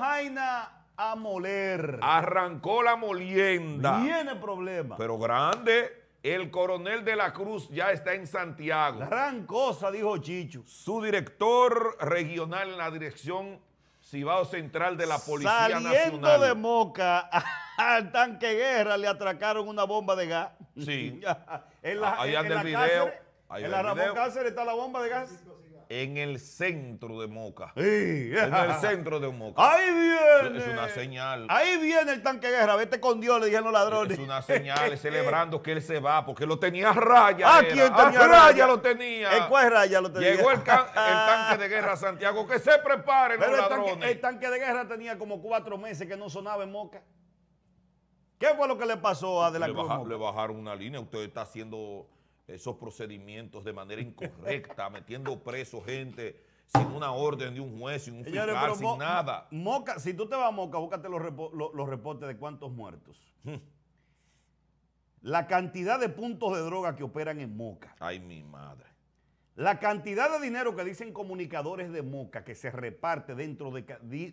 Jaina a moler. Arrancó la molienda. Tiene problema. Pero grande. El coronel de la Cruz ya está en Santiago. Gran cosa, dijo Chicho. Su director regional en la dirección Cibao Central de la Policía Saliendo de Moca al tanque guerra le atracaron una bomba de gas. Sí. en la, ah, Ahí el video. en la Ramón Cáceres está la bomba de gas en el centro de Moca. En el centro de Moca. ¡Ahí viene! Es una señal. Ahí viene el tanque de guerra. Vete con Dios, le dijeron los ladrones. Es una señal celebrando que él se va porque lo tenía a raya. Ah, ¿A quién tenía raya? lo tenía. ¿En cuál raya lo tenía? Llegó el, tanque de guerra a Santiago. Que se prepare, el ladrones. Tanque, el tanque de guerra tenía como cuatro meses que no sonaba en Moca. ¿Qué fue lo que le pasó a De la Cruz? le bajaron una línea. Usted está haciendo esos procedimientos de manera incorrecta, metiendo preso gente sin una orden de un juez, sin un fiscal, sin nada. Moca, si tú te vas a Moca, búscate los reportes de cuántos muertos. Hmm. la cantidad de puntos de droga que operan en Moca. Ay, mi madre. La cantidad de dinero que dicen comunicadores de Moca que se reparte dentro de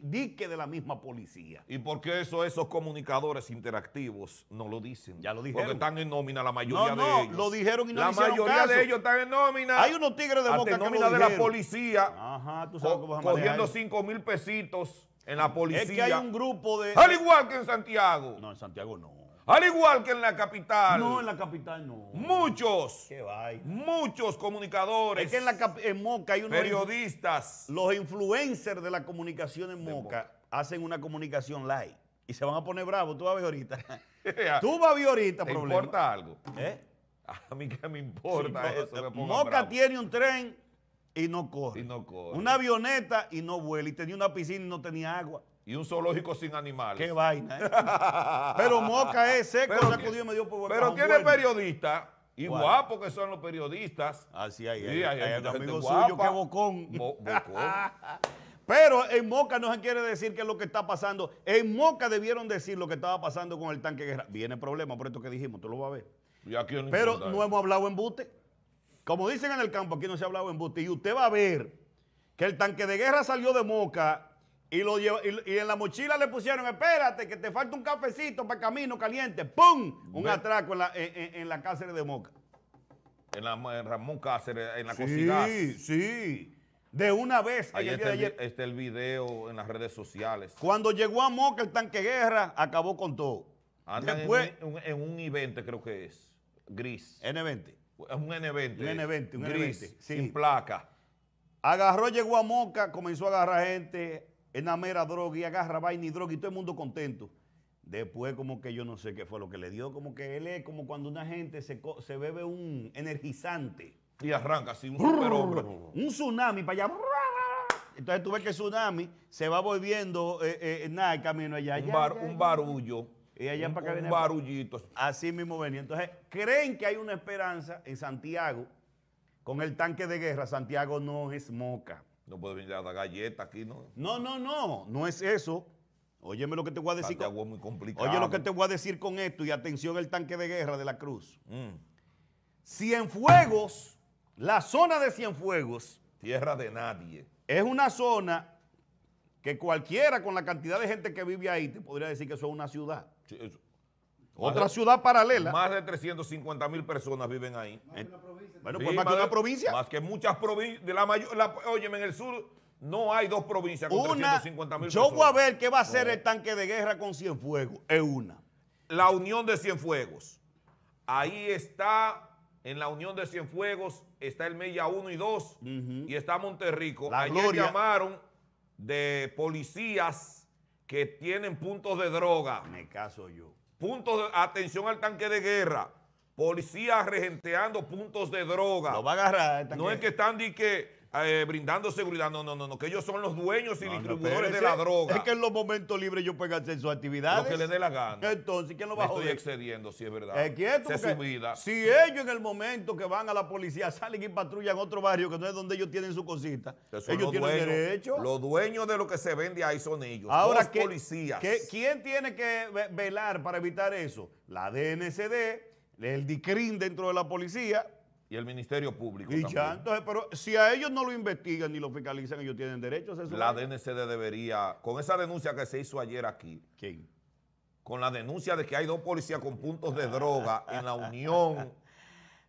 dique de la misma policía. ¿Y por qué eso, esos comunicadores interactivos no lo dicen? Ya lo dijeron. Porque están en nómina la mayoría no, no, de ellos. lo dijeron y no La mayoría de ellos están en nómina. Hay unos tigres de Moca que nómina de la policía. Ajá, tú sabes Cogiendo 5 mil pesitos en la policía. Es que hay un grupo de... Al igual que en Santiago. No, en Santiago no. Al igual que en la capital. No, en la capital no. Muchos. Muchos comunicadores. Es que en, la, Moca hay unos. Periodistas. Los influencers de la comunicación en Moca, hacen una comunicación live. Y se van a poner bravos. Tú vas a ver ahorita. Tú vas a ver ahorita, ¿Te problema. importa algo? ¿Eh? A mí que me importa eso. Moca tiene un tren y no corre. Y no corre. Una avioneta y no vuela. Y tenía una piscina y no tenía agua y un zoológico sin animales. Qué vaina, eh. pero Moca es seco, pero, me tiene periodista y guapo que son los periodistas. Así ah, hay, hay, amigo suyo que bocón. pero en Moca no se quiere decir qué es lo que está pasando. En Moca debieron decir lo que estaba pasando con el tanque guerra. Viene problema por esto que dijimos, tú lo vas a ver. pero no hemos hablado en bute. Como dicen en el campo, aquí no se ha hablado en bute. Y usted va a ver que el tanque de guerra salió de Moca y, lo y, en la mochila le pusieron, espérate, que te falta un cafecito para el camino caliente. ¡Pum! Un atraco en la, en, de Moca. En, Ramón Cáceres, en la cocina. Sí, sí. De una vez. Ahí está, el, este el video en las redes sociales. Cuando llegó a Moca el tanque guerra, acabó con todo. en, un, I-20 creo que es, gris. N-20. un N-20. Un N-20, un gris, sin placa. Agarró, llegó a Moca, comenzó a agarrar gente, es una mera droga y agarra vaina y droga y todo el mundo contento. Después como que yo no sé qué fue lo que le dio, como que él es como cuando una gente se, se bebe un energizante. Y arranca así un tsunami para allá. Entonces tú ves que el tsunami se va volviendo eh, eh, el camino allá. Un, barullo. Y allá un, Así mismo venía. Entonces creen que hay una esperanza en Santiago con el tanque de guerra. Santiago no es moca. No puede venir a dar galletas aquí, ¿no? No, no, no, no es eso. Óyeme lo que te voy a decir. Con... muy complicado. Oye lo que te voy a decir con esto y atención el tanque de guerra de la Cruz. Mm. Cienfuegos, la zona de Cienfuegos. Tierra de nadie. Es una zona que cualquiera con la cantidad de gente que vive ahí te podría decir que eso es una ciudad. Sí, eso, otra ciudad paralela. Más de 350 mil personas viven ahí. Más pues más, que una provincia. Más que muchas provincias. óyeme, en el sur no hay dos provincias con una, 350 mil personas. Yo voy a ver qué va a hacer el tanque de guerra con Cienfuegos. Es una. La unión de Cienfuegos. Ahí está en la Unión de Cienfuegos está el Mella 1 y 2 y está Monterrico. La Ayer llamaron de policías que tienen puntos de droga. Me caso yo puntos de atención al tanque de guerra, Policía regenteando puntos de droga. Lo va a agarrar. No es que están ni que eh, brindando seguridad. No, no, no, que ellos son los dueños y distribuidores de la droga. Es que en los momentos libres ellos pueden hacer sus actividades. Lo que les dé la gana. Entonces, ¿quién lo va a joder? Estoy excediendo, si es verdad. Es quieto. Si ellos en el momento que van a la policía salen y patrullan otro barrio que no es donde ellos tienen su cosita, ellos tienen derecho. Los dueños de lo que se vende ahí son ellos. Ahora, los policías. ¿qué, ¿quién tiene que velar para evitar eso? La DNCD, el DICRIN dentro de la policía, y el Ministerio Público. Y ya, entonces, pero si a ellos no lo investigan ni lo fiscalizan, ellos tienen derechos La DNCD debería, con esa denuncia que se hizo ayer aquí. ¿Quién? Con la denuncia de que hay dos policías con puntos de droga en la Unión,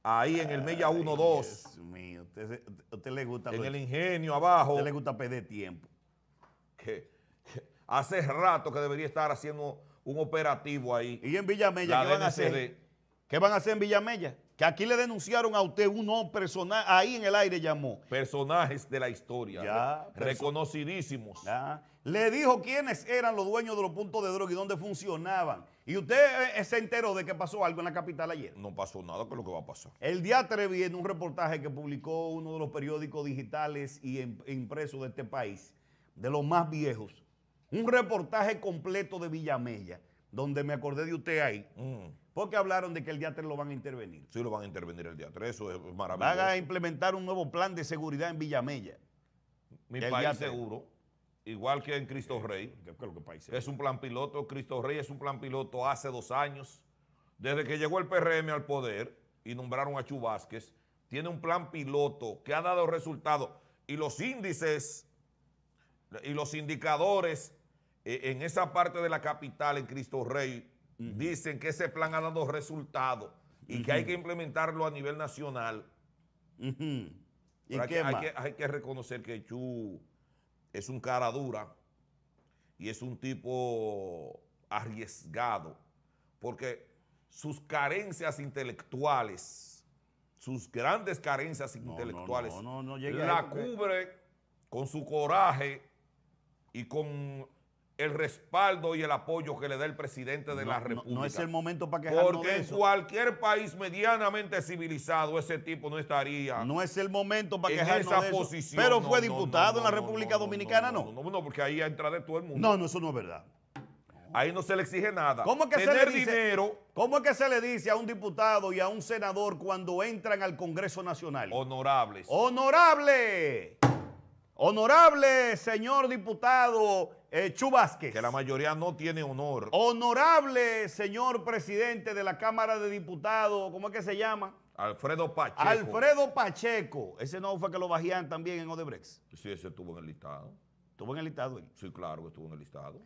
ahí en el Mella 1-2. Dios mío, usted, usted le gusta. En el ingenio abajo. Usted le gusta perder tiempo. hace rato que debería estar haciendo un operativo ahí. ¿Y en Villamella qué van a hacer? ¿Qué van a hacer en Villamella? Que aquí le denunciaron a usted un personajes, ahí en el aire llamó. Personajes de la historia, reconocidísimos. Le dijo quiénes eran los dueños de los puntos de droga y dónde funcionaban. ¿Y usted eh, eh, se enteró de que pasó algo en la capital ayer? No pasó nada con lo que va a pasar. El día 3 en un reportaje que publicó uno de los periódicos digitales y em-, impresos de este país, de los más viejos. Un reportaje completo de Villamella, donde me acordé de usted ahí. Mm. Porque hablaron de que el día 3 lo van a intervenir. Sí, lo van a intervenir el día 3, eso es maravilloso. Van a implementar un nuevo plan de seguridad en Villamella. Mi país seguro, igual que en Cristo Rey. es un plan piloto, Cristo Rey es un plan piloto hace dos años. Desde que llegó el PRM al poder y nombraron a Chu tiene un plan piloto que ha dado resultados. Y los índices y los indicadores eh, en esa parte de la capital, en Cristo Rey, dicen que ese plan ha dado resultados y que hay que implementarlo a nivel nacional. hay, que, reconocer que Chu es un cara dura y es un tipo arriesgado, porque sus carencias intelectuales, sus grandes carencias intelectuales, la cubre con su coraje y con el respaldo y el apoyo que le da el presidente de la República. No, es el momento para quejarnos Porque de eso. en cualquier país medianamente civilizado ese tipo no estaría. No es el momento para quejarnos esa Posición. Pero fue diputado en la República Dominicana, no. No, no, porque ahí entra de todo el mundo. No, no, eso no es verdad. Ahí no se le exige nada. ¿Cómo que Tener se le dice, dinero. ¿Cómo es que se le dice a un diputado y a un senador cuando entran al Congreso Nacional? Honorables. Honorable. Honorable señor diputado eh, Que la mayoría no tiene honor. Honorable señor presidente de la Cámara de Diputados, ¿cómo es que se llama? Alfredo Pacheco. Alfredo Pacheco. Ese no fue que lo bajían también en Odebrecht. Sí, ese estuvo en el listado. ¿Estuvo en el listado? Sí, claro que estuvo en el listado.